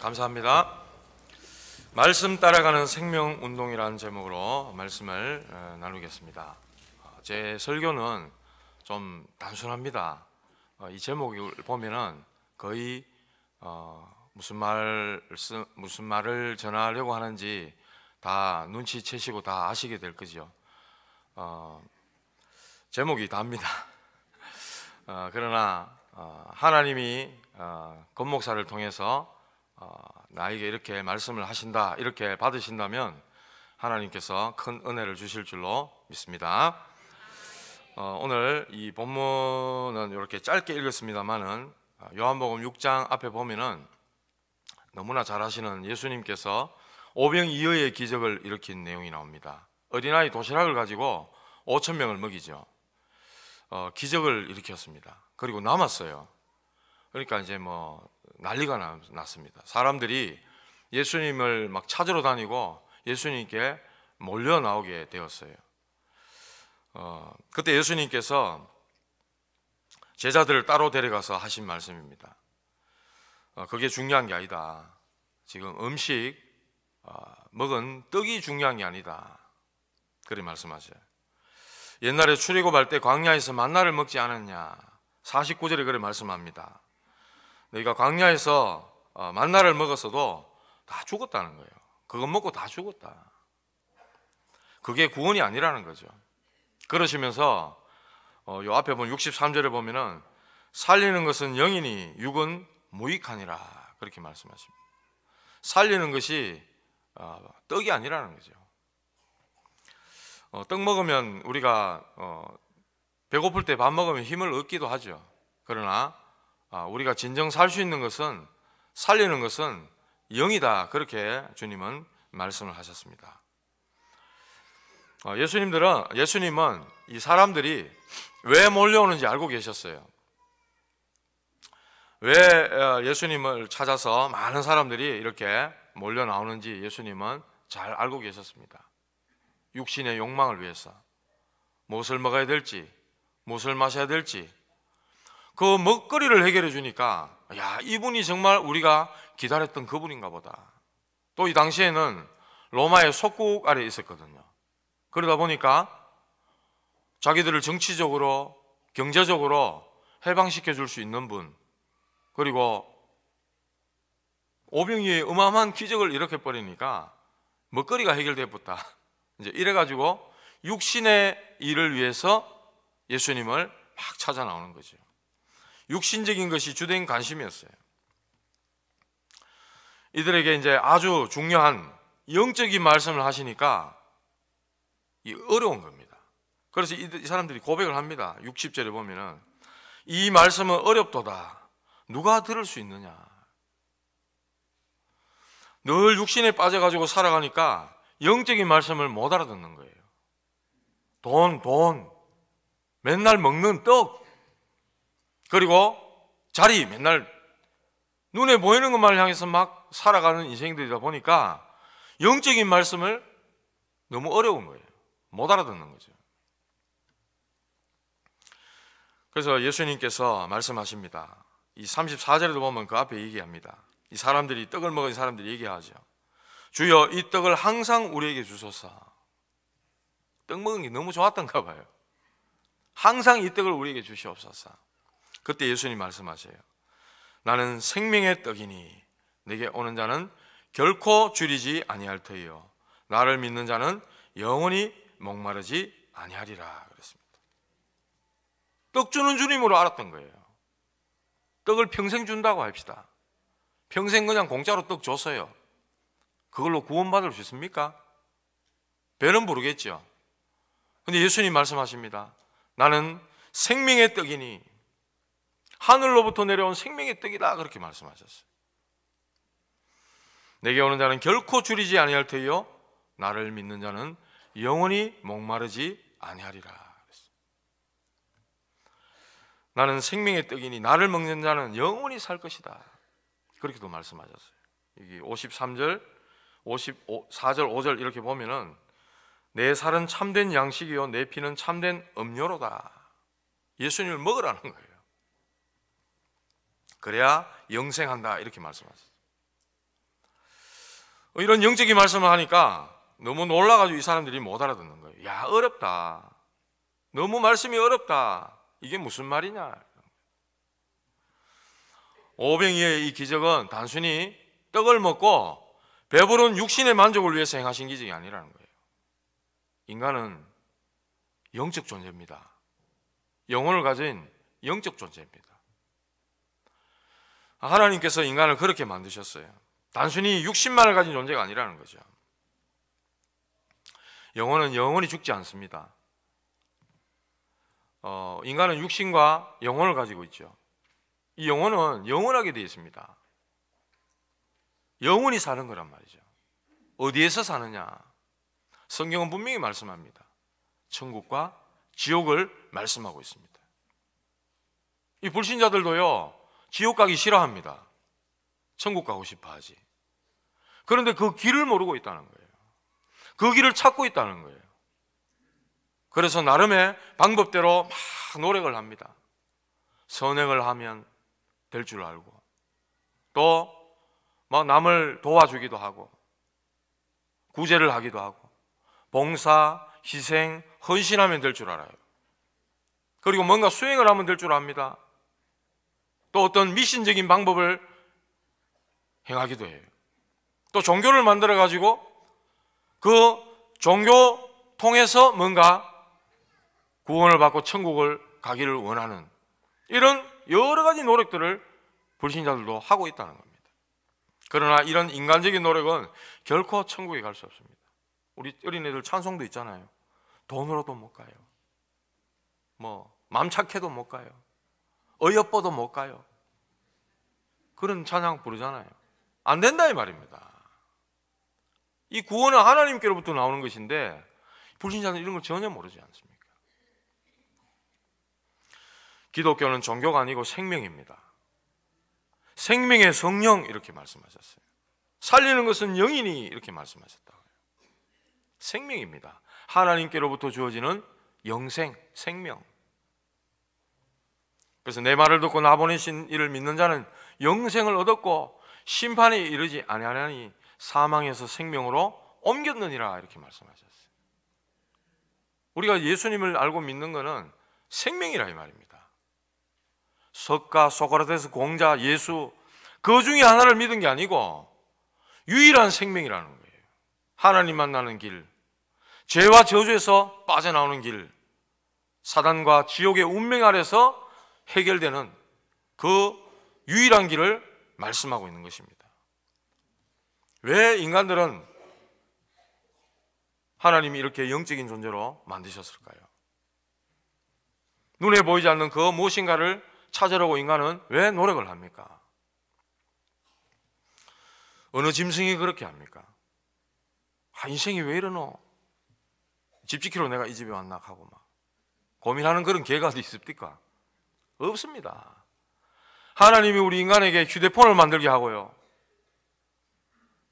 감사합니다. 말씀 따라가는 생명 운동이라는 제목으로 말씀을 어, 나누겠습니다. 어, 제 설교는 좀 단순합니다. 어, 이 제목을 보면은 거의 어 무슨 말 무슨 말을 전하려고 하는지 다 눈치채시고 다 아시게 될 거죠. 어 제목이 답니다. 어 그러나 하나님이 건목사를 통해서 어, 나에게 이렇게 말씀을 하신다 이렇게 받으신다면 하나님께서 큰 은혜를 주실 줄로 믿습니다. 어, 오늘 이 본문은 이렇게 짧게 읽었습니다만은 어, 요한복음 6장 앞에 보면은 너무나 잘하시는 예수님께서 오병이어의 기적을 일으킨 내용이 나옵니다. 어린아이 도시락을 가지고 5천 명을 먹이죠. 어, 기적을 일으켰습니다. 그리고 남았어요. 그러니까 이제 뭐 난리가 났습니다. 사람들이 예수님을 막 찾으러 다니고 예수님께 몰려 나오게 되었어요. 어, 그때 예수님께서 제자들을 따로 데려가서 하신 말씀입니다. 어, 그게 중요한 게 아니다. 지금 음식 어, 먹은 떡이 중요한 게 아니다. 그리 말씀하세요. 옛날에 추리고 발때 광야에서 만나를 먹지 않았냐. 49절에 그래 말씀합니다. 너희가 광야에서 어, 만나를 먹었어도 다 죽었다는 거예요. 그것 먹고 다 죽었다. 그게 구원이 아니라는 거죠. 그러시면서 어, 요 앞에 보 63절에 보면은 살리는 것은 영이니 육은 무익하니라 그렇게 말씀하십니다. 살리는 것이 어, 떡이 아니라는 거죠. 떡 먹으면 우리가 배고플 때 밥 먹으면 힘을 얻기도 하죠. 그러나 아, 우리가 진정 살 수 있는 것은 살리는 것은 영이다. 그렇게 주님은 말씀을 하셨습니다. 아, 예수님들은 예수님은 이 사람들이 왜 몰려오는지 알고 계셨어요. 왜 어, 예수님을 찾아서 많은 사람들이 이렇게 몰려 나오는지 예수님은 잘 알고 계셨습니다. 육신의 욕망을 위해서 무엇을 먹어야 될지, 무엇을 마셔야 될지, 그 먹거리를 해결해 주니까 야 이분이 정말 우리가 기다렸던 그분인가 보다. 또 이 당시에는 로마의 속국 아래 있었거든요. 그러다 보니까 자기들을 정치적으로 경제적으로 해방시켜 줄 수 있는 분 그리고 오병이의 어마어마한 기적을 일으켜 버리니까 먹거리가 해결돼었다 이제 이래가지고 육신의 일을 위해서 예수님을 막 찾아 나오는 거죠. 육신적인 것이 주된 관심이었어요. 이들에게 이제 아주 중요한 영적인 말씀을 하시니까 어려운 겁니다. 그래서 이 사람들이 고백을 합니다. 60절에 보면은 이 말씀은 어렵도다. 누가 들을 수 있느냐? 늘 육신에 빠져가지고 살아가니까 영적인 말씀을 못 알아듣는 거예요. 돈, 돈. 맨날 먹는 떡. 그리고 자리 맨날 눈에 보이는 것만 향해서 막 살아가는 인생들이다 보니까 영적인 말씀을 너무 어려운 거예요. 못 알아듣는 거죠. 그래서 예수님께서 말씀하십니다. 이 34절에도 보면 그 앞에 얘기합니다. 이 사람들이 떡을 먹은 사람들이 얘기하죠. 주여 이 떡을 항상 우리에게 주소서. 떡 먹은 게 너무 좋았던가 봐요. 항상 이 떡을 우리에게 주시옵소서. 그때 예수님 말씀하세요. 나는 생명의 떡이니 내게 오는 자는 결코 줄이지 아니할 터이요. 나를 믿는 자는 영원히 목마르지 아니하리라 그랬습니다. 떡 주는 주님으로 알았던 거예요. 떡을 평생 준다고 합시다. 평생 그냥 공짜로 떡 줬어요. 그걸로 구원받을 수 있습니까? 배는 부르겠죠. 근데 예수님 말씀하십니다. 나는 생명의 떡이니 하늘로부터 내려온 생명의 떡이다 그렇게 말씀하셨어요. 내게 오는 자는 결코 줄이지 아니할 테요 나를 믿는 자는 영원히 목마르지 아니하리라. 나는 생명의 떡이니 나를 먹는 자는 영원히 살 것이다. 그렇게도 말씀하셨어요. 여기 53절, 54절, 5절 이렇게 보면은 내 살은 참된 양식이요 내 피는 참된 음료로다. 예수님을 먹으라는 거예요. 그래야 영생한다 이렇게 말씀하셨어요. 어, 이런 영적인 말씀을 하니까 너무 놀라가지고 이 사람들이 못 알아듣는 거예요. 야 어렵다. 너무 말씀이 어렵다. 이게 무슨 말이냐? 오병이의 이 기적은 단순히 떡을 먹고 배부른 육신의 만족을 위해서 행하신 기적이 아니라는 거예요. 인간은 영적 존재입니다. 영혼을 가진 영적 존재입니다. 하나님께서 인간을 그렇게 만드셨어요. 단순히 육신만을 가진 존재가 아니라는 거죠. 영혼은 영원히 죽지 않습니다. 어, 인간은 육신과 영혼을 가지고 있죠. 이 영혼은 영원하게 되어 있습니다. 영원히 사는 거란 말이죠. 어디에서 사느냐? 성경은 분명히 말씀합니다. 천국과 지옥을 말씀하고 있습니다. 이 불신자들도요, 지옥 가기 싫어합니다. 천국 가고 싶어 하지. 그런데 그 길을 모르고 있다는 거예요. 그 길을 찾고 있다는 거예요. 그래서 나름의 방법대로 막 노력을 합니다. 선행을 하면 될 줄 알고 또 막 남을 도와주기도 하고 구제를 하기도 하고 봉사, 희생, 헌신하면 될 줄 알아요. 그리고 뭔가 수행을 하면 될 줄 압니다. 또 어떤 미신적인 방법을 행하기도 해요. 또 종교를 만들어 가지고 그 종교 통해서 뭔가 구원을 받고 천국을 가기를 원하는 이런 여러 가지 노력들을 불신자들도 하고 있다는 겁니다. 그러나 이런 인간적인 노력은 결코 천국에 갈 수 없습니다. 우리 어린애들 찬송도 있잖아요. 돈으로도 못 가요. 뭐, 맘 착해도 못 가요. 어여뻐도 못 가요. 그런 찬양 부르잖아요. 안 된다 이 말입니다. 이 구원은 하나님께로부터 나오는 것인데 불신자는 이런 걸 전혀 모르지 않습니까? 기독교는 종교가 아니고 생명입니다. 생명의 성령 이렇게 말씀하셨어요. 살리는 것은 영이니 이렇게 말씀하셨다고요. 생명입니다. 하나님께로부터 주어지는 영생, 생명. 그래서 내 말을 듣고 나보내신 이를 믿는 자는 영생을 얻었고 심판이 이르지 아니하니 사망에서 생명으로 옮겼느니라 이렇게 말씀하셨어요. 우리가 예수님을 알고 믿는 것은 생명이라 이 말입니다. 석가 소크라테스 공자 예수 그 중에 하나를 믿은 게 아니고 유일한 생명이라는 거예요. 하나님 만나는 길, 죄와 저주에서 빠져나오는 길, 사단과 지옥의 운명 아래서 해결되는 그 유일한 길을 말씀하고 있는 것입니다. 왜 인간들은 하나님이 이렇게 영적인 존재로 만드셨을까요? 눈에 보이지 않는 그 무엇인가를 찾으려고 인간은 왜 노력을 합니까? 어느 짐승이 그렇게 합니까? 아, 인생이 왜 이러노? 집 지키러 내가 이 집에 왔나 하고 막 고민하는 그런 개가 있습니까? 없습니다. 하나님이 우리 인간에게 휴대폰을 만들게 하고요.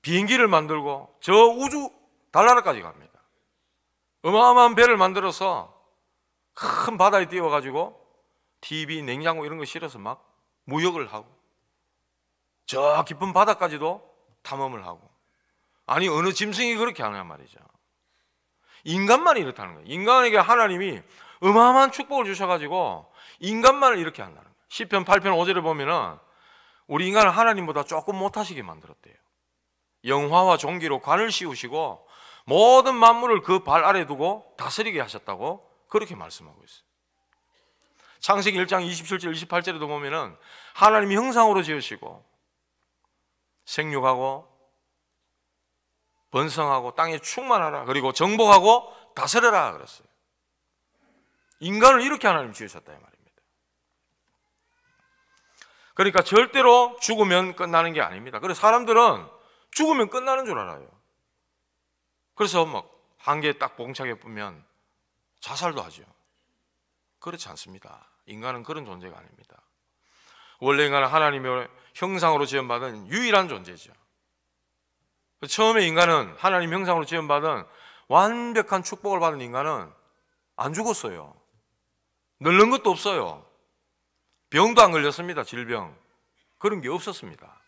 비행기를 만들고 저 우주 달나라까지 갑니다. 어마어마한 배를 만들어서 큰 바다에 띄워가지고 TV, 냉장고 이런 거 실어서 막 무역을 하고 저 깊은 바다까지도 탐험을 하고 아니 어느 짐승이 그렇게 하냐 말이죠. 인간만 이렇다는 거예요. 인간에게 하나님이 어마어마한 축복을 주셔가지고 인간만을 이렇게 한다는 거예요. 1편 8편, 5절을 보면은 우리 인간을 하나님보다 조금 못하시게 만들었대요. 영화와 종기로 관을 씌우시고 모든 만물을 그 발 아래 두고 다스리게 하셨다고 그렇게 말씀하고 있어요. 창세기 1장 27절, 28절에도 보면은 하나님 형상으로 지으시고 생육하고 번성하고 땅에 충만하라 그리고 정복하고 다스려라 그랬어요. 인간을 이렇게 하나님 지으셨다 이 말입니다. 그러니까 절대로 죽으면 끝나는 게 아닙니다. 그래서 사람들은 죽으면 끝나는 줄 알아요. 그래서 막한개딱 봉착해 보면 자살도 하죠. 그렇지 않습니다. 인간은 그런 존재가 아닙니다. 원래 인간은 하나님의 형상으로 지음받은 유일한 존재죠. 처음에 인간은 하나님 형상으로 지음받은 완벽한 축복을 받은 인간은 안 죽었어요. 늙는 것도 없어요. 병도 안 걸렸습니다. 질병. 그런 게 없었습니다.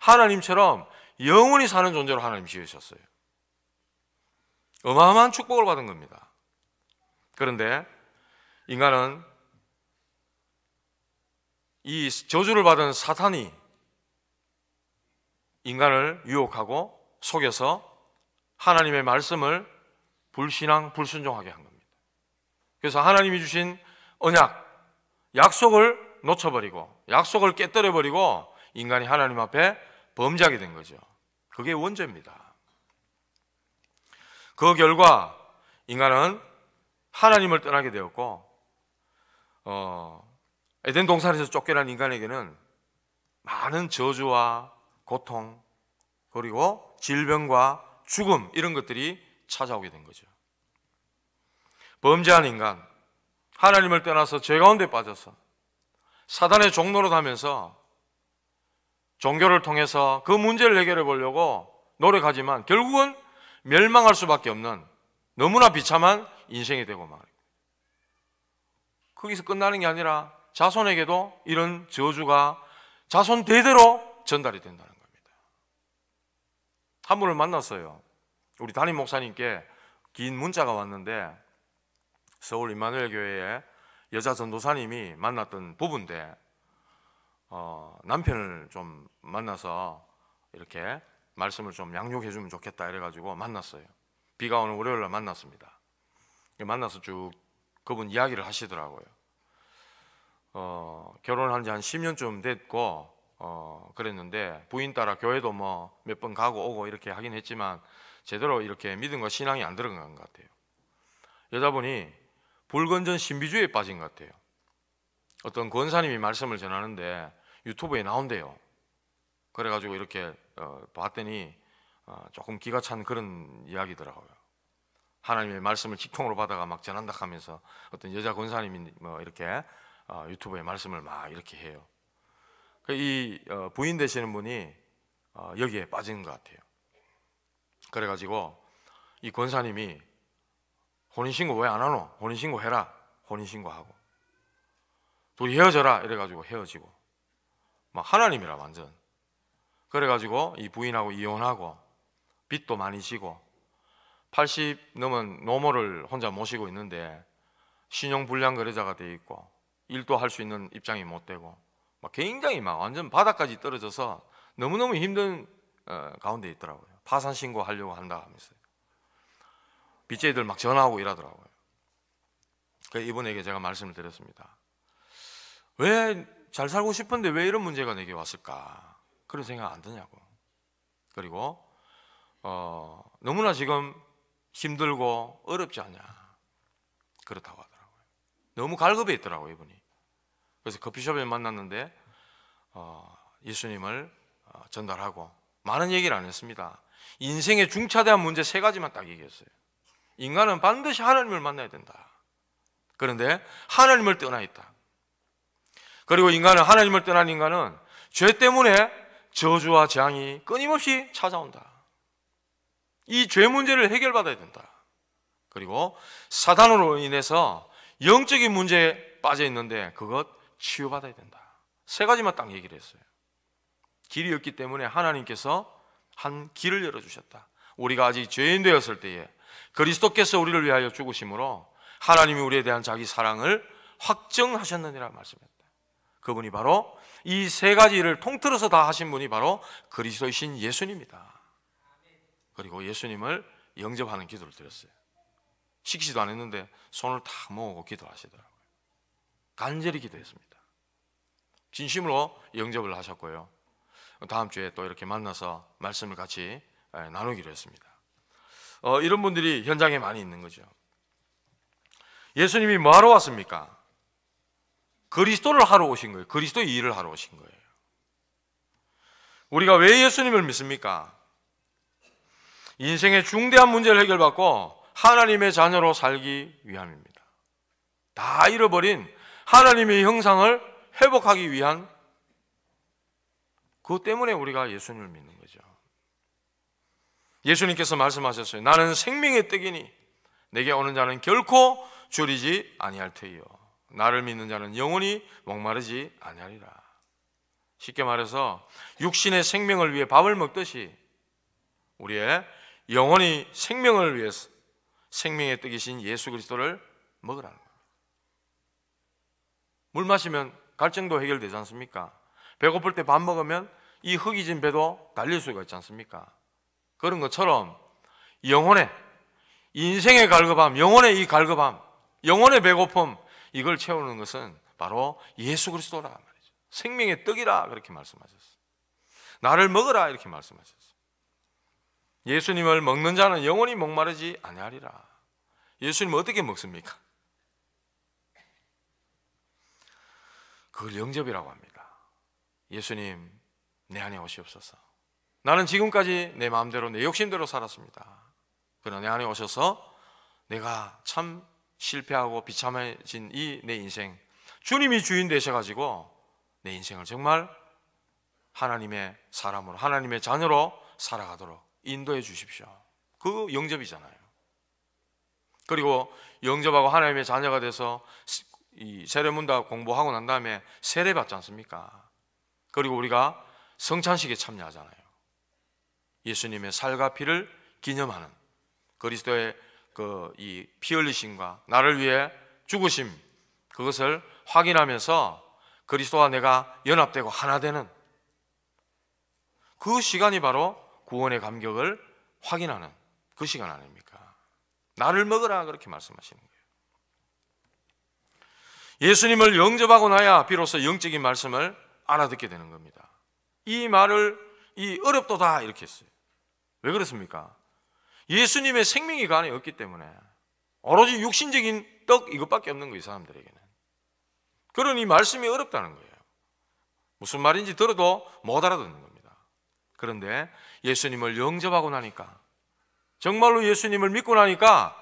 하나님처럼 영원히 사는 존재로 하나님 지으셨어요. 어마어마한 축복을 받은 겁니다. 그런데 인간은 이 저주를 받은 사탄이 인간을 유혹하고 속여서 하나님의 말씀을 불신앙, 불순종하게 한 겁니다. 그래서 하나님이 주신 언약, 약속을 놓쳐버리고 약속을 깨뜨려버리고 인간이 하나님 앞에 범죄하게 된 거죠. 그게 원죄입니다. 그 결과 인간은 하나님을 떠나게 되었고 어, 에덴 동산에서 쫓겨난 인간에게는 많은 저주와 고통 그리고 질병과 죽음 이런 것들이 찾아오게 된 거죠. 범죄한 인간 하나님을 떠나서 죄 가운데 빠져서 사단의 종로로 가면서 종교를 통해서 그 문제를 해결해 보려고 노력하지만 결국은 멸망할 수밖에 없는 너무나 비참한 인생이 되고 말입니다. 거기서 끝나는 게 아니라 자손에게도 이런 저주가 자손 대대로 전달이 된다는 겁니다. 한 분을 만났어요. 우리 담임 목사님께 긴 문자가 왔는데 서울 임마누엘 교회에 여자 전도사님이 만났던 부부인데 어, 남편을 좀 만나서 이렇게 말씀을 좀 양육해 주면 좋겠다 이래가지고 만났어요. 비가 오는 월요일 날 만났습니다. 그 만나서 쭉 그분 이야기를 하시더라고요. 어, 결혼한 지 한 10년쯤 됐고 어, 그랬는데 부인 따라 교회도 뭐 몇 번 가고 오고 이렇게 하긴 했지만 제대로 이렇게 믿음과 신앙이 안 들어간 것 같아요. 여자분이 불건전 신비주의에 빠진 것 같아요. 어떤 권사님이 말씀을 전하는데 유튜브에 나온대요. 그래가지고 이렇게 어, 봤더니 어, 조금 기가 찬 그런 이야기더라고요. 하나님의 말씀을 직통으로 받아가 막 전한다 하면서 어떤 여자 권사님이 뭐 이렇게 어, 유튜브에 말씀을 막 이렇게 해요. 그 이 어, 부인 되시는 분이 어, 여기에 빠진 것 같아요. 그래가지고 이 권사님이 혼인신고 왜 안 하노? 혼인신고 해라. 혼인신고 하고. 둘이 헤어져라. 이래가지고 헤어지고. 막 하나님이라 완전. 그래가지고 이 부인하고 이혼하고 빚도 많이 지고 80 넘은 노모를 혼자 모시고 있는데 신용불량 거래자가 돼 있고 일도 할 수 있는 입장이 못 되고 막 굉장히 막 완전 바닥까지 떨어져서 너무너무 힘든 어, 가운데 있더라고요. 파산 신고하려고 한다 하면서. BJ들 막 전화하고 일러더라고요그 이분에게 제가 말씀을 드렸습니다. 왜 잘 살고 싶은데 왜 이런 문제가 내게 왔을까? 그런 생각 안 드냐고. 그리고 어, 너무나 지금 힘들고 어렵지 않냐. 그렇다고 하더라고요. 너무 갈급해 있더라고요, 이분이. 그래서 커피숍에 만났는데 어, 예수님을 어, 전달하고 많은 얘기를 안 했습니다. 인생의 중차대한 문제 세 가지만 딱 얘기했어요. 인간은 반드시 하나님을 만나야 된다. 그런데 하나님을 떠나 있다. 그리고 인간은 하나님을 떠난 인간은 죄 때문에 저주와 재앙이 끊임없이 찾아온다. 이 죄 문제를 해결받아야 된다. 그리고 사단으로 인해서 영적인 문제에 빠져 있는데 그것 치유받아야 된다. 세 가지만 딱 얘기를 했어요. 길이 없기 때문에 하나님께서 한 길을 열어주셨다. 우리가 아직 죄인 되었을 때에 그리스도께서 우리를 위하여 죽으심으로 하나님이 우리에 대한 자기 사랑을 확정하셨느니라 말씀했다. 그분이 바로 이 세 가지를 통틀어서 다 하신 분이 바로 그리스도이신 예수님이다. 그리고 예수님을 영접하는 기도를 드렸어요. 시키지도 않았는데 손을 다 모으고 기도하시더라고요. 간절히 기도했습니다. 진심으로 영접을 하셨고요. 다음 주에 또 이렇게 만나서 말씀을 같이 예, 나누기로 했습니다. 어, 이런 분들이 현장에 많이 있는 거죠. 예수님이 뭐 하러 왔습니까? 그리스도를 하러 오신 거예요. 그리스도의 일을 하러 오신 거예요. 우리가 왜 예수님을 믿습니까? 인생의 중대한 문제를 해결받고 하나님의 자녀로 살기 위함입니다. 다 잃어버린 하나님의 형상을 회복하기 위한 그 때문에 우리가 예수님을 믿는 거죠. 예수님께서 말씀하셨어요. 나는 생명의 떡이니 내게 오는 자는 결코 줄이지 아니할 테이요 나를 믿는 자는 영원히 목마르지 아니하리라. 쉽게 말해서 육신의 생명을 위해 밥을 먹듯이 우리의 영원히 생명을 위해서 생명의 떡이신 예수 그리스도를 먹으라는 겁니다. 물 마시면 갈증도 해결되지 않습니까? 배고플 때 밥 먹으면 이 흙이 진 배도 달릴 수가 있지 않습니까? 그런 것처럼 영혼의 인생의 갈급함, 영혼의 이 갈급함, 영혼의 배고픔 이걸 채우는 것은 바로 예수 그리스도라 말이죠. 생명의 떡이라 그렇게 말씀하셨어요. 나를 먹으라 이렇게 말씀하셨어요. 예수님을 먹는 자는 영원히 목마르지 아니하리라. 예수님 어떻게 먹습니까? 그걸 영접이라고 합니다. 예수님 내 안에 오시옵소서. 나는 지금까지 내 마음대로 내 욕심대로 살았습니다. 그러나 내 안에 오셔서 내가 참 실패하고 비참해진 이 내 인생 주님이 주인 되셔 가지고 내 인생을 정말 하나님의 사람으로 하나님의 자녀로 살아가도록 인도해 주십시오. 그 영접이잖아요. 그리고 영접하고 하나님의 자녀가 돼서 이 세례문답 공부하고 난 다음에 세례 받지 않습니까? 그리고 우리가 성찬식에 참여하잖아요. 예수님의 살과 피를 기념하는 그리스도의 그이피 흘리심과 나를 위해 죽으심 그것을 확인하면서 그리스도와 내가 연합되고 하나 되는 그 시간이 바로 구원의 감격을 확인하는 그 시간 아닙니까? 나를 먹으라 그렇게 말씀하시는 거예요. 예수님을 영접하고 나야 비로소 영적인 말씀을 알아듣게 되는 겁니다. 이 말을 이 어렵도다 이렇게 했어요. 왜 그렇습니까? 예수님의 생명이 그 안에 없기 때문에 오로지 육신적인 떡 이것밖에 없는 거예요 사람들에게는 그러니 말씀이 어렵다는 거예요 무슨 말인지 들어도 못 알아듣는 겁니다 그런데 예수님을 영접하고 나니까 정말로 예수님을 믿고 나니까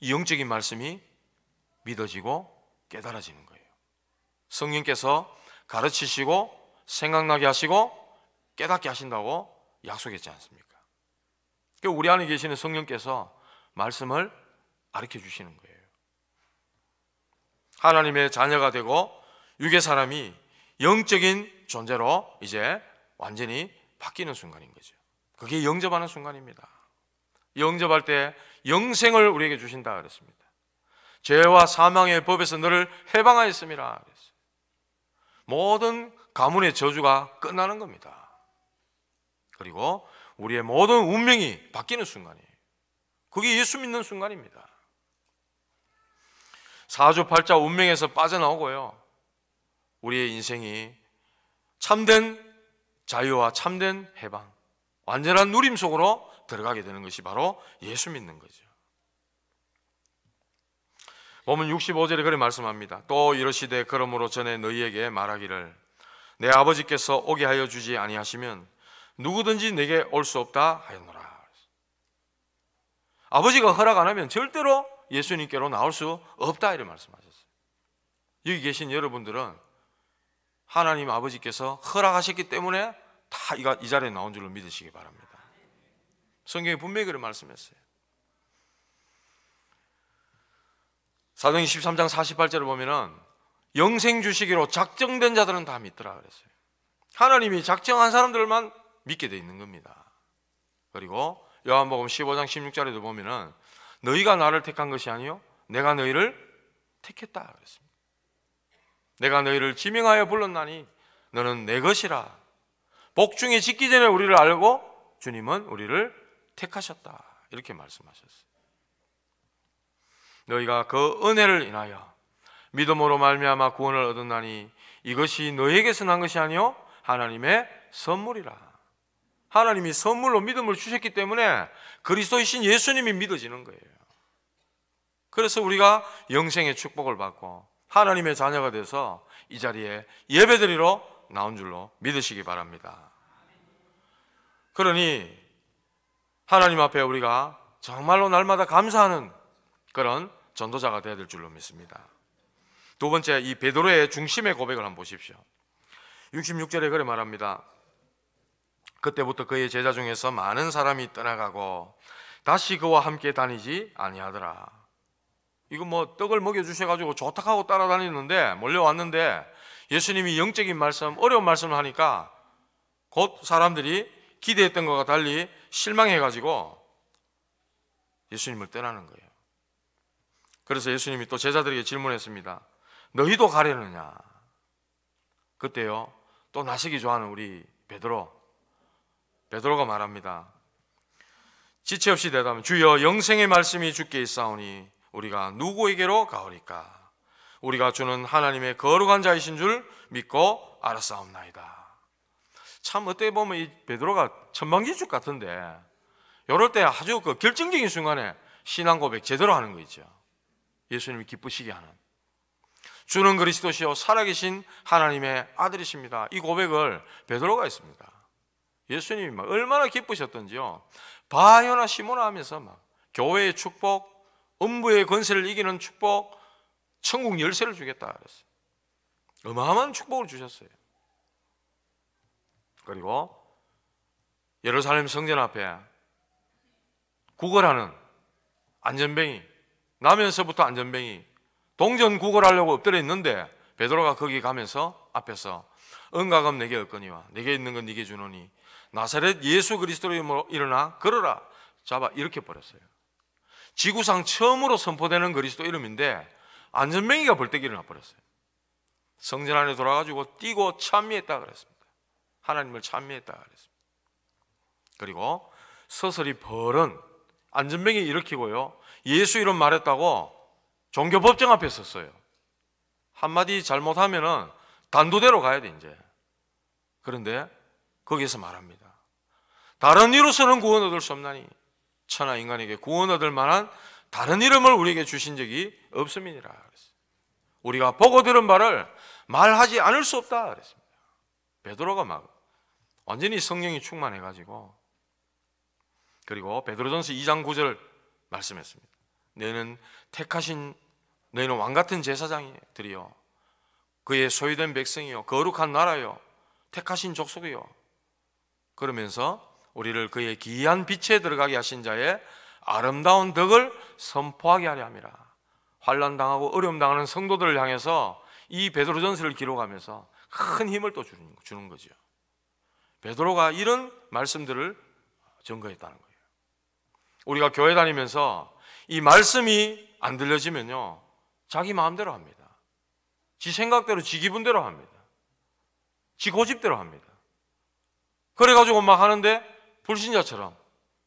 이 영적인 말씀이 믿어지고 깨달아지는 거예요 성령께서 가르치시고 생각나게 하시고 깨닫게 하신다고 약속했지 않습니까? 우리 안에 계시는 성령께서 말씀을 가르쳐 주시는 거예요. 하나님의 자녀가 되고 육의 사람이 영적인 존재로 이제 완전히 바뀌는 순간인 거죠. 그게 영접하는 순간입니다. 영접할 때 영생을 우리에게 주신다 그랬습니다. 죄와 사망의 법에서 너를 해방하였습니다. 모든 가문의 저주가 끝나는 겁니다. 그리고 우리의 모든 운명이 바뀌는 순간이에요. 그게 예수 믿는 순간입니다. 사주팔자 운명에서 빠져나오고요. 우리의 인생이 참된 자유와 참된 해방, 완전한 누림 속으로 들어가게 되는 것이 바로 예수 믿는 거죠. 몸은 65절에 그리 말씀합니다. 또 이러시되 그러므로 전에 너희에게 말하기를 내 아버지께서 오게 하여 주지 아니하시면 누구든지 내게 올 수 없다 하였노라. 아버지가 허락 안 하면 절대로 예수님께로 나올 수 없다 이런 말씀하셨어요. 여기 계신 여러분들은 하나님 아버지께서 허락하셨기 때문에 다 이 자리에 나온 줄로 믿으시기 바랍니다. 성경이 분명히 그런 말씀했어요. 사도행 13장 48절을 보면은 영생 주시기로 작정된 자들은 다 믿더라 그랬어요. 하나님이 작정한 사람들만 믿게 돼 있는 겁니다. 그리고 요한복음 15장 16절에도 보면은 너희가 나를 택한 것이 아니요 내가 너희를 택했다 그랬습니다. 내가 너희를 지명하여 불렀나니 너는 내 것이라. 복중에 짓기 전에 우리를 알고 주님은 우리를 택하셨다. 이렇게 말씀하셨어요. 너희가 그 은혜를 인하여 믿음으로 말미암아 구원을 얻었나니 이것이 너희에게서 난 것이 아니요 하나님의 선물이라. 하나님이 선물로 믿음을 주셨기 때문에 그리스도이신 예수님이 믿어지는 거예요. 그래서 우리가 영생의 축복을 받고 하나님의 자녀가 돼서 이 자리에 예배드리러 나온 줄로 믿으시기 바랍니다. 그러니 하나님 앞에 우리가 정말로 날마다 감사하는 그런 전도자가 되어야 될 줄로 믿습니다. 두 번째 이 베드로의 중심의 고백을 한번 보십시오. 66절에 그래 말합니다. 그때부터 그의 제자 중에서 많은 사람이 떠나가고 다시 그와 함께 다니지 아니하더라. 이거 뭐 떡을 먹여 주셔 가지고 좋다 하고 따라다니는데 몰려왔는데 예수님이 영적인 말씀, 어려운 말씀을 하니까 곧 사람들이 기대했던 것과 달리 실망해 가지고 예수님을 떠나는 거예요. 그래서 예수님이 또 제자들에게 질문했습니다. 너희도 가려느냐? 그때요. 또 나시기 좋아하는 우리 베드로 베드로가 말합니다. 지체 없이 대답 주여 영생의 말씀이 주께 있사오니 우리가 누구에게로 가오리까? 우리가 주는 하나님의 거룩한 자이신 줄 믿고 알았사옵나이다. 참 어떻게 보면 이 베드로가 천방지축 같은데 이럴 때 아주 그 결정적인 순간에 신앙 고백 제대로 하는 거 있죠. 예수님이 기쁘시게 하는 주는 그리스도시요 살아계신 하나님의 아들이십니다. 이 고백을 베드로가 했습니다. 예수님이 막 얼마나 기쁘셨던지요. 바요나 시모나 하면서 막 교회의 축복, 음부의 권세를 이기는 축복, 천국 열쇠를 주겠다 그랬어요. 어마어마한 축복을 주셨어요. 그리고 예루살렘 성전 앞에 구걸하는 안전뱅이 나면서부터 안전뱅이 동전 구걸하려고 엎드려 있는데 베드로가 거기 가면서 앞에서 은가금 내게 얻거니와 내게 있는 건 네게 주노니 나사렛 예수 그리스도로 뭐 일어나 걸어라 잡아 이렇게 버렸어요. 지구상 처음으로 선포되는 그리스도 이름인데 안전뱅이가 벌떡 일어나 버렸어요. 성전 안에 돌아가지고 뛰고 찬미했다 그랬습니다. 하나님을 찬미했다 그랬습니다. 그리고 서서히 벌은 안전뱅이 일으키고요. 예수 이름 말했다고 종교 법정 앞에 섰어요. 한마디 잘못하면 단도대로 가야 돼 이제. 그런데 거기에서 말합니다. 다른 이로서는 구원 얻을 수 없나니 천하 인간에게 구원 얻을 만한 다른 이름을 우리에게 주신 적이 없음이니라 우리가 보고 들은 바를 말하지 않을 수 없다 그랬습니다. 베드로가 막 완전히 성령이 충만해 가지고 그리고 베드로전서 2장 9절 말씀했습니다. 너는 택하신 너희는 왕 같은 제사장이들이요 그의 소유된 백성이요 거룩한 나라요 택하신 족속이요 그러면서 우리를 그의 기이한 빛에 들어가게 하신 자의 아름다운 덕을 선포하게 하려 함이라. 환란 당하고 어려움 당하는 성도들을 향해서 이 베드로전서를 기록하면서 큰 힘을 또 주는, 주는 거죠. 베드로가 이런 말씀들을 증거했다는 거예요. 우리가 교회 다니면서 이 말씀이 안 들려지면요. 자기 마음대로 합니다. 지 생각대로 지 기분대로 합니다. 지 고집대로 합니다. 그래가지고 막 하는데 불신자처럼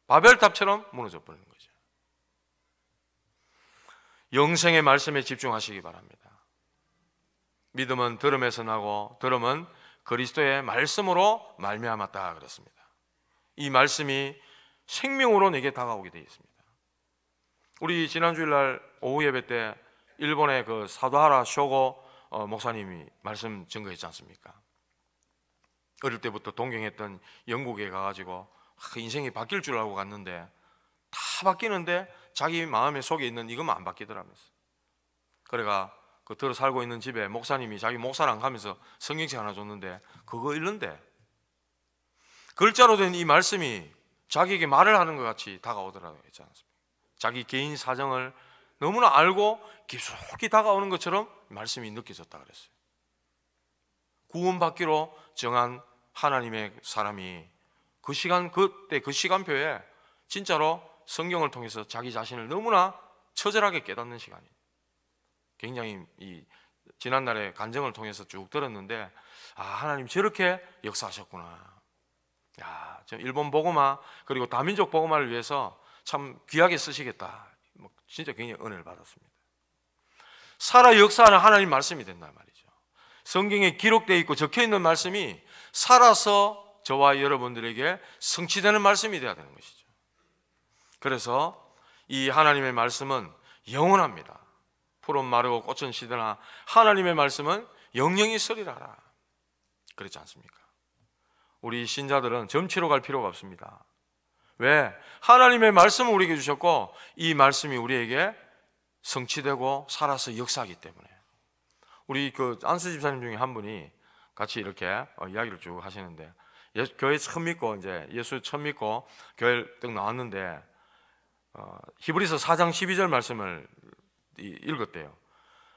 바벨탑처럼 무너져 버리는 거죠. 영생의 말씀에 집중하시기 바랍니다. 믿음은 들음에서 나고 들음은 그리스도의 말씀으로 말미암았다 그랬습니다. 이 말씀이 생명으로 내게 다가오게 되어 있습니다. 우리 지난 주일날 오후 예배 때 일본의 그 사도하라 쇼고 어, 목사님이 말씀 증거했지 않습니까? 어릴 때부터 동경했던 영국에 가가지고 아, 그 인생이 바뀔 줄 알고 갔는데 다 바뀌는데 자기 마음에 속에 있는 이것만 안 바뀌더라면서. 그래가 그 들어 살고 있는 집에 목사님이 자기 목사랑 가면서 성경책 하나 줬는데 그거 읽는데 글자로 된 이 말씀이 자기에게 말을 하는 것 같이 다가오더라고요. 있지 않습니까? 자기 개인 사정을 너무나 알고 깊숙이 다가오는 것처럼 말씀이 느껴졌다 그랬어요. 구원받기로 정한 하나님의 사람이 그 시간 그때 그 시간표에 진짜로 성경을 통해서 자기 자신을 너무나 처절하게 깨닫는 시간이 굉장히 이 지난날의 간증을 통해서 쭉 들었는데 아 하나님 저렇게 역사하셨구나. 야, 저 일본 보고마 그리고 다민족 보고마를 위해서 참 귀하게 쓰시겠다. 뭐 진짜 굉장히 은혜를 받았습니다. 살아 역사하는 하나님 말씀이 된단 말이죠. 성경에 기록되어 있고 적혀 있는 말씀이 살아서 저와 여러분들에게 성취되는 말씀이 되어야 되는 것이죠. 그래서 이 하나님의 말씀은 영원합니다. 푸른 마르고 꽃은 시드나 하나님의 말씀은 영영이 서리라라. 그렇지 않습니까? 우리 신자들은 점치로 갈 필요가 없습니다. 왜? 하나님의 말씀을 우리에게 주셨고 이 말씀이 우리에게 성취되고 살아서 역사하기 때문에 우리 그 안수 집사님 중에 한 분이 같이 이렇게 어, 이야기를 쭉 하시는데 예 교회 처음 믿고 이제 예수 처음 믿고 교회 딱 나왔는데 어, 히브리서 4장 12절 말씀을 읽었대요.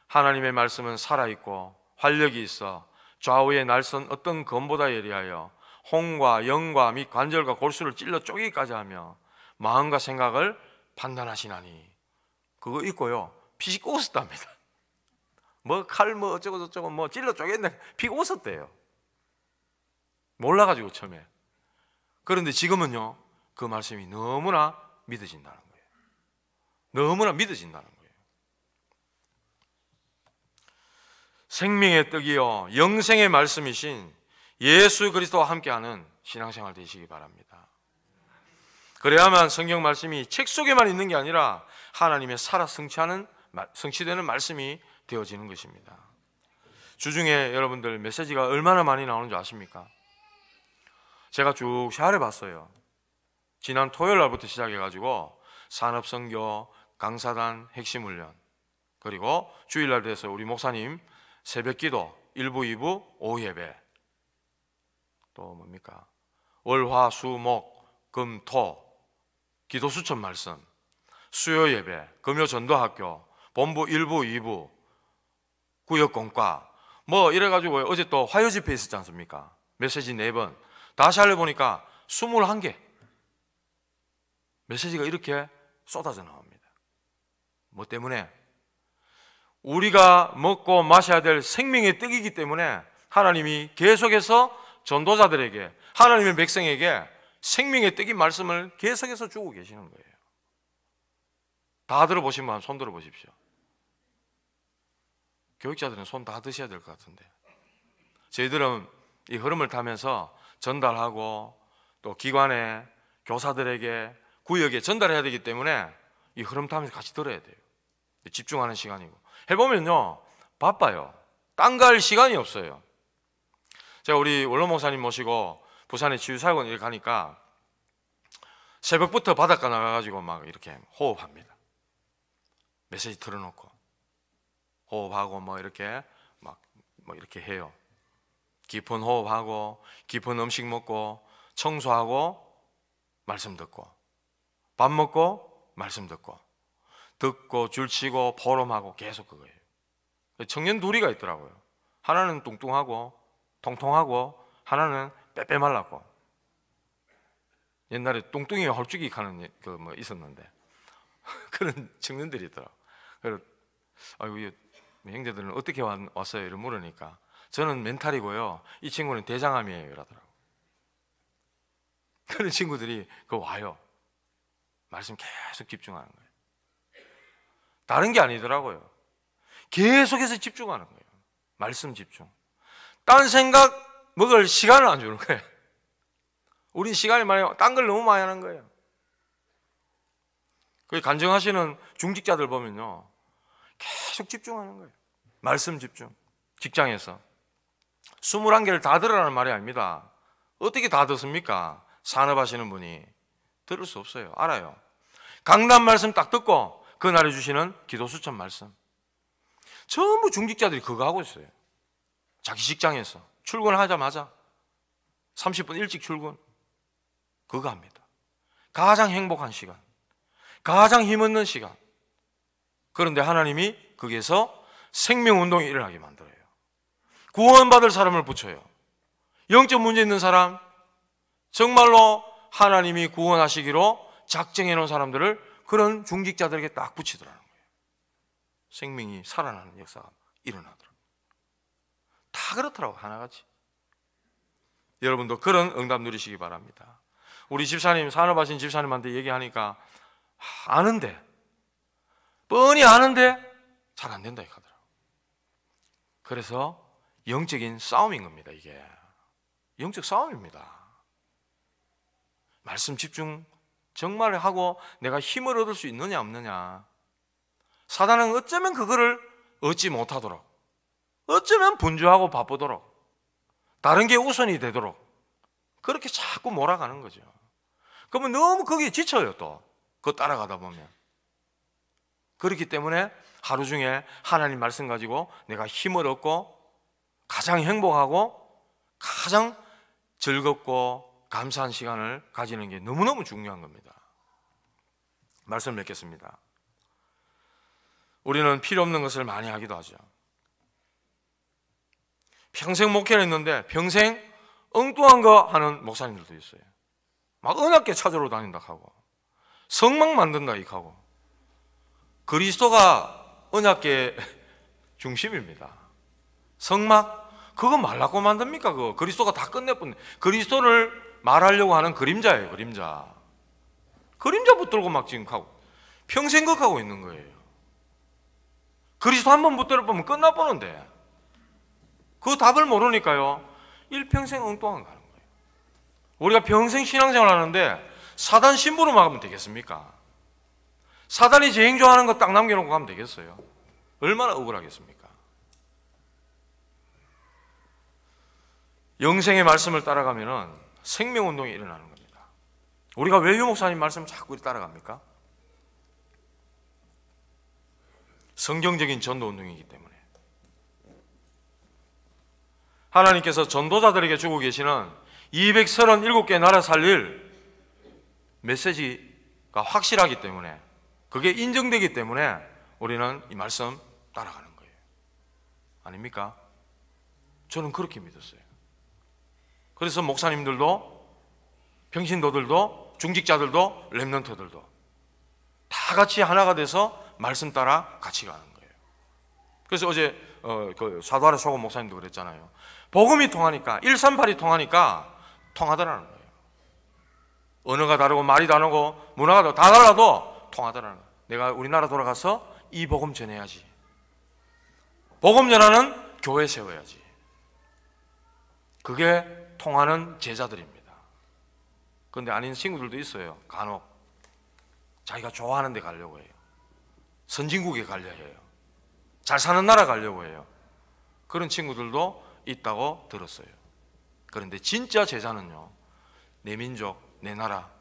하나님의 말씀은 살아 있고 활력이 있어 좌우의 날선 어떤 검보다 예리하여 홍과 영과 및 관절과 골수를 찔러 쪼개기까지 하며 마음과 생각을 판단하시나니 그거 있고요. 피식 웃었답니다. 뭐칼뭐 어쩌고 저쩌고 뭐 찔러 쪼겠네 피가 웃었대요. 몰라가지고 처음에. 그런데 지금은요 그 말씀이 너무나 믿어진다는 거예요. 너무나 믿어진다는 거예요. 생명의 떡이요 영생의 말씀이신 예수 그리스도와 함께하는 신앙생활 되시기 바랍니다. 그래야만 성경 말씀이 책 속에만 있는 게 아니라 하나님의 살아 성취하는 성취되는 말씀이 되어지는 것입니다. 주중에 여러분들 메시지가 얼마나 많이 나오는 줄 아십니까? 제가 쭉 샤를 봤어요. 지난 토요일 날부터 시작해가지고 산업성교, 강사단 핵심 훈련 그리고 주일날 돼서 우리 목사님 새벽기도 1부, 2부, 오예배 또 뭡니까? 월화, 수, 목, 금, 토 기도 수천 말씀 수요 예배, 금요 전도학교, 본부 1부, 2부 구역권과뭐 이래가지고 어제 또 화요 집회 있었지 않습니까? 메시지 4번 다시 알려보니까 21개 메시지가 이렇게 쏟아져 나옵니다 뭐 때문에? 우리가 먹고 마셔야 될 생명의 떡이기 때문에 하나님이 계속해서 전도자들에게 하나님의 백성에게 생명의 떡인 말씀을 계속해서 주고 계시는 거예요 다 들어보신 분손 들어보십시오 교육자들은 손 다 드셔야 될 것 같은데 저희들은 이 흐름을 타면서 전달하고 또 기관에 교사들에게 구역에 전달해야 되기 때문에 이 흐름 타면서 같이 들어야 돼요 집중하는 시간이고 해보면요 바빠요 딴갈 시간이 없어요 제가 우리 원로 목사님 모시고 부산의 지유사학원 일 가니까 새벽부터 바닷가 나가가지고 막 이렇게 호흡합니다 메시지 틀어놓고 호흡하고 뭐 이렇게 막 뭐 이렇게 해요. 깊은 호흡하고 깊은 음식 먹고 청소하고 말씀 듣고 밥 먹고 말씀 듣고 듣고 줄치고 포럼하고 계속 그거예요. 청년 둘이가 있더라고요. 하나는 뚱뚱하고 통통하고 하나는 빼빼말라고. 옛날에 뚱뚱이 헐쭉이 하는 예, 그뭐 있었는데 그런 청년들이 있더라고. 그래서 아이고 뭐 형제들은 어떻게 왔어요? 이러 물으니까 저는 멘탈이고요. 이 친구는 대장암이에요. 이러더라고. 그런 친구들이 그 와요. 말씀 계속 집중하는 거예요. 다른 게 아니더라고요. 계속해서 집중하는 거예요. 말씀 집중. 딴 생각 먹을 시간을 안 주는 거예요. 우린 시간이 많아요딴 걸 너무 많이 하는 거예요. 그 간증하시는 중직자들 보면요. 계속 집중하는 거예요. 말씀 집중. 직장에서. 21개를 다 들으라는 말이 아닙니다. 어떻게 다 듣습니까? 산업하시는 분이. 들을 수 없어요. 알아요. 강단 말씀 딱 듣고 그날에 주시는 기도 수천 말씀. 전부 중직자들이 그거 하고 있어요. 자기 직장에서 출근하자마자 30분 일찍 출근. 그거 합니다. 가장 행복한 시간. 가장 힘없는 시간. 그런데 하나님이 거기에서 생명운동이 일어나게 만들어요. 구원받을 사람을 붙여요. 영적 문제 있는 사람, 정말로 하나님이 구원하시기로 작정해 놓은 사람들을 그런 중직자들에게 딱 붙이더라는 거예요. 생명이 살아나는 역사가 일어나더라고요. 다 그렇더라고, 하나같이. 여러분도 그런 응답 누리시기 바랍니다. 우리 집사님, 산업하신 집사님한테 얘기하니까 아는데 뻔히 아는데 잘 안 된다 이거더라. 그래서 영적인 싸움인 겁니다. 이게 영적 싸움입니다. 말씀 집중 정말 하고 내가 힘을 얻을 수 있느냐 없느냐. 사단은 어쩌면 그거를 얻지 못하도록, 어쩌면 분주하고 바쁘도록, 다른 게 우선이 되도록 그렇게 자꾸 몰아가는 거죠. 그러면 너무 거기에 지쳐요 또. 그거 따라가다 보면. 그렇기 때문에 하루 중에 하나님 말씀 가지고 내가 힘을 얻고 가장 행복하고 가장 즐겁고 감사한 시간을 가지는 게 너무너무 중요한 겁니다. 말씀 맺겠습니다. 우리는 필요 없는 것을 많이 하기도 하죠. 평생 목회를 했는데 평생 엉뚱한 거 하는 목사님들도 있어요. 막 은하계 찾으러 다닌다 하고 성막 만든다 이 하고 그리스도가 언약계 중심입니다. 성막 그거 말라고 만듭니까? 그 그리스도가 다 끝내뿐. 그리스도를 말하려고 하는 그림자예요, 그림자. 그림자 붙들고 막 지금 가고 평생 극하고 있는 거예요. 그리스도 한 번 붙들어 보면 끝나보는데 그 답을 모르니까요. 일평생 엉뚱한 가는 거예요. 우리가 평생 신앙생활 하는데 사단 신부로 막으면 되겠습니까? 사단이 재행조하는 거 딱 남겨놓고 가면 되겠어요. 얼마나 억울하겠습니까? 영생의 말씀을 따라가면 생명운동이 일어나는 겁니다. 우리가 왜 유목사님 말씀 자꾸 따라갑니까? 성경적인 전도 운동이기 때문에. 하나님께서 전도자들에게 주고 계시는 237개 나라 살릴 메시지가 확실하기 때문에 그게 인정되기 때문에 우리는 이 말씀 따라가는 거예요. 아닙니까? 저는 그렇게 믿었어요. 그래서 목사님들도 평신도들도 중직자들도 렘넌트들도 다 같이 하나가 돼서 말씀 따라 같이 가는 거예요. 그래서 어제 어, 그 사도 아래 소고 목사님도 그랬잖아요. 복음이 통하니까 138이 통하니까 통하더라는 거예요. 언어가 다르고 말이 다르고 문화가 다 달라도 통하더라는 거예요. 내가 우리나라 돌아가서 이 복음 전해야지. 복음 전하는 교회 세워야지. 그게 통하는 제자들입니다. 그런데 아닌 친구들도 있어요. 간혹 자기가 좋아하는 데 가려고 해요. 선진국에 가려고 해요. 잘 사는 나라 가려고 해요. 그런 친구들도 있다고 들었어요. 그런데 진짜 제자는요. 내 민족, 내 나라,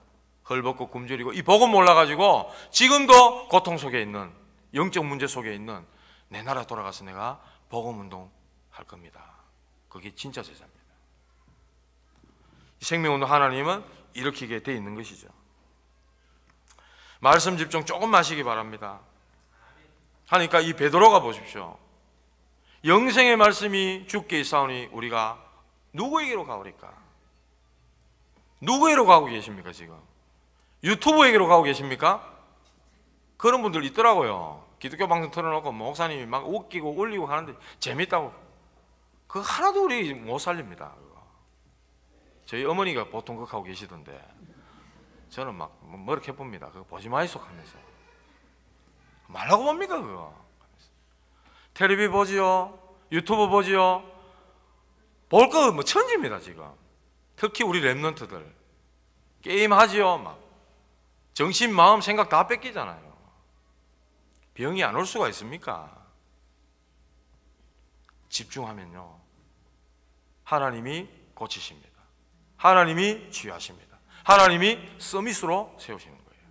벌벗고 굶주리고 이 복음 몰라가지고 지금도 그 고통 속에 있는 영적 문제 속에 있는 내 나라 돌아가서 내가 복음 운동 할 겁니다. 그게 진짜 제사입니다. 생명 운동 하나님은 일으키게 돼 있는 것이죠. 말씀 집중 조금 마시기 바랍니다. 하니까 이 베드로가 보십시오. 영생의 말씀이 죽게 있사오니 우리가 누구에게로 가오리까? 누구에게로 가고 계십니까 지금? 유튜브 얘기로 가고 계십니까? 그런 분들 있더라고요. 기독교 방송 틀어놓고 뭐 목사님이 막 웃기고 올리고 하는데 재밌다고. 그 하나도 우리 못 살립니다. 그거. 저희 어머니가 보통 그거 하고 계시던데 저는 막 뭐 머리 해봅니다. 그거 보지 마이속 하면서. 말라고 뭡니까 그거. 텔레비 보지요. 유튜브 보지요. 볼 거 뭐 천지입니다 지금. 특히 우리 랩런트들. 게임하지요 막. 정신, 마음, 생각 다 뺏기잖아요. 병이 안 올 수가 있습니까? 집중하면요. 하나님이 고치십니다. 하나님이 치유하십니다. 하나님이 서밋으로 세우시는 거예요.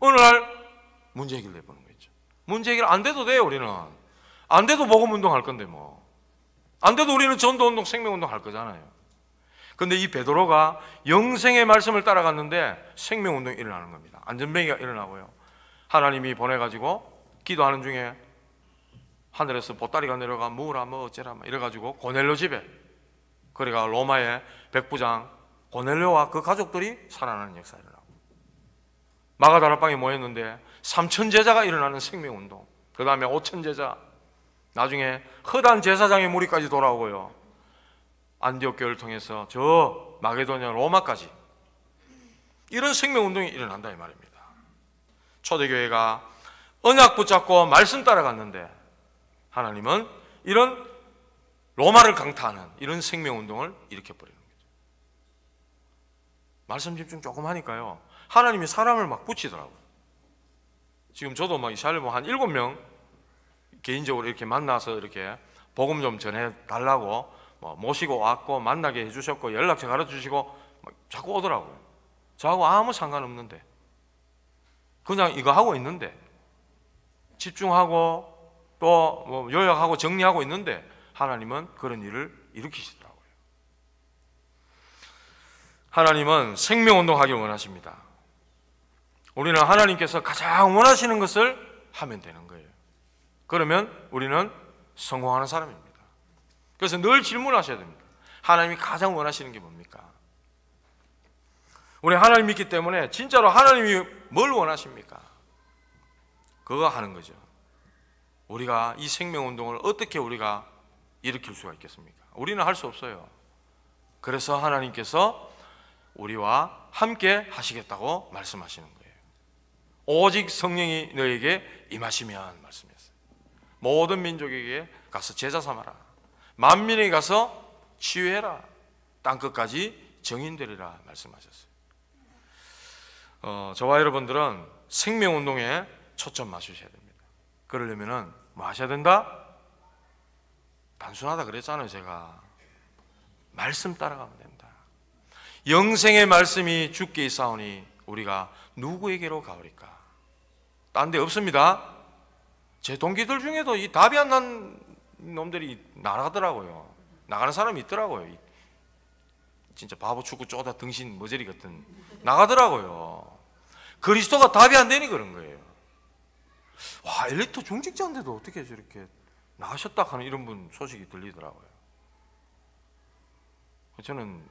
어느 날 문제 해결 해보는 거죠. 문제 해결 안 돼도 돼요, 우리는. 안 돼도 복음 운동할 건데 뭐. 안 돼도 우리는 전도 운동, 생명 운동 할 거잖아요. 근데 이 베드로가 영생의 말씀을 따라갔는데 생명 운동이 일어나는 겁니다. 안전뱅이가 일어나고요. 하나님이 보내가지고 기도하는 중에 하늘에서 보따리가 내려가 뭐라 뭐 어째라 뭐 이래가지고 고넬료 집에 그래가 로마의 백부장 고넬료와 그 가족들이 살아나는 역사가 일고 마가다라방에 모였는데 3천 제자가 일어나는 생명운동 그 다음에 5천 제자 나중에 허단 제사장의 무리까지 돌아오고요 안디옥 교회를 통해서 저 마게도냐 로마까지 이런 생명운동이 일어난다 이 말입니다. 초대교회가 언약 붙잡고 말씀 따라갔는데 하나님은 이런 로마를 강타하는 이런 생명운동을 일으켜버리는 거죠. 말씀 집중 조금 하니까요. 하나님이 사람을 막 붙이더라고요. 지금 저도 막 이샬렘 뭐 한 일곱 명 개인적으로 이렇게 만나서 이렇게 복음 좀 전해 달라고 뭐 모시고 왔고 만나게 해주셨고 연락처 가르쳐 주시고 자꾸 오더라고요. 저하고 아무 상관없는데 그냥 이거 하고 있는데 집중하고 또뭐 요약하고 정리하고 있는데 하나님은 그런 일을 일으키시더라고요. 하나님은 생명 운동하기 원하십니다. 우리는 하나님께서 가장 원하시는 것을 하면 되는 거예요. 그러면 우리는 성공하는 사람입니다. 그래서 늘 질문하셔야 됩니다. 하나님이 가장 원하시는 게 뭡니까? 우리 하나님 믿기 때문에 진짜로 하나님이 뭘 원하십니까? 그거 하는 거죠. 우리가 이 생명 운동을 어떻게 우리가 일으킬 수가 있겠습니까? 우리는 할 수 없어요. 그래서 하나님께서 우리와 함께 하시겠다고 말씀하시는 거예요. 오직 성령이 너에게 임하시면 말씀이어요 모든 민족에게 가서 제자 삼아라. 만민에 가서 치유해라. 땅 끝까지 정인 되리라 말씀하셨어요. 어, 저와 여러분들은 생명 운동에 초점 맞추셔야 됩니다. 그러려면은 뭐 하셔야 된다? 단순하다 그랬잖아요, 제가. 말씀 따라가면 된다. 영생의 말씀이 죽게 있사오니 우리가 누구에게로 가오리까? 딴 데 없습니다. 제 동기들 중에도 이 답이 안 난 놈들이 나가더라고요. 나가는 사람이 있더라고요. 진짜 바보 축구 쪼다 등신 머저리 같은 나가더라고요. 그리스도가 답이 안 되니 그런 거예요. 와, 엘리트 중직자인데도 어떻게 저렇게 나셨다 하는 이런 분 소식이 들리더라고요. 저는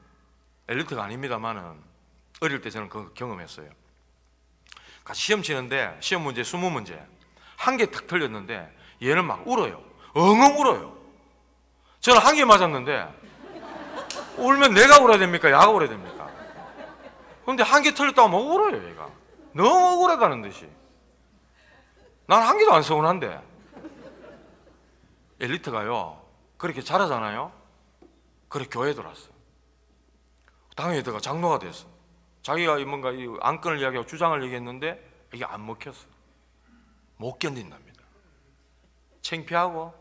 엘리트가 아닙니다만은 어릴 때 저는 그 경험했어요. 같이 시험 치는데 시험 문제, 수무 문제 한 개 탁 틀렸는데 얘는 막 울어요. 엉엉 울어요. 저는 한 개 맞았는데 울면 내가 울어야 됩니까? 야가 울어야 됩니까? 근데 한 개 틀렸다고 막 울어요, 얘가. 너무 억울해가는 듯이. 난 한 개도 안 서운한데. 엘리트가요, 그렇게 잘하잖아요 그래, 교회에 들어왔어. 당연히내가 장로가 됐어. 자기가 뭔가 이 안건을 이야기하고 주장을 얘기했는데 이게 안 먹혔어. 못 견딘답니다. 창피하고,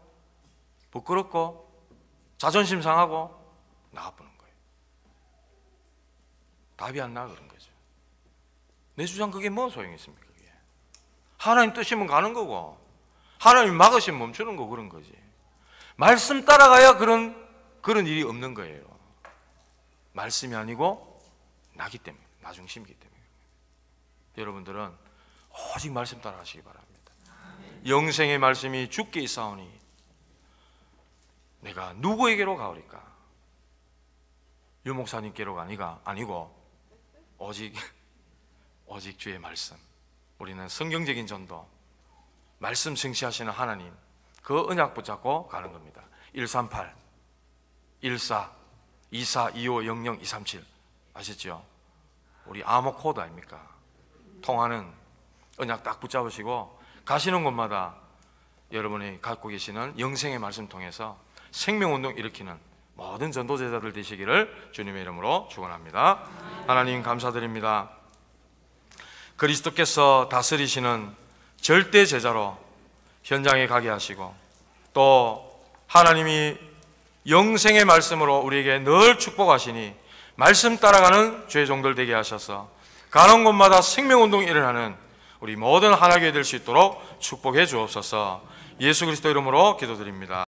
부끄럽고, 자존심 상하고, 나가보는 거예요. 답이 안 나, 그런 거예요. 내 주장 그게 뭔 소용이 있습니까? 그게. 하나님 뜻이면 가는 거고 하나님 막으시면 멈추는 거 그런 거지. 말씀 따라가야 그런 그런 일이 없는 거예요. 말씀이 아니고 나기 때문에 나중심이기 때문에 여러분들은 오직 말씀 따라하시기 바랍니다. 영생의 말씀이 죽게 있사오니 내가 누구에게로 가오리까? 유목사님께로가 아니고 오직 오직 주의 말씀. 우리는 성경적인 전도, 말씀 증시하시는 하나님, 그은약 붙잡고 가는 겁니다. 138, 14, 24, 25, 00, 237. 아셨죠? 우리 암호 코드 아닙니까? 통하는 언약 딱 붙잡으시고 가시는 곳마다 여러분이 갖고 계시는 영생의 말씀 통해서 생명운동 일으키는 모든 전도제자들 되시기를 주님의 이름으로 축원합니다. 하나님 감사드립니다. 그리스도께서 다스리시는 절대 제자로 현장에 가게 하시고 또 하나님이 영생의 말씀으로 우리에게 늘 축복하시니 말씀 따라가는 죄종들 되게 하셔서 가는 곳마다 생명운동이 일어나는 우리 모든 하나교회 될 수 있도록 축복해 주옵소서 예수 그리스도 이름으로 기도드립니다.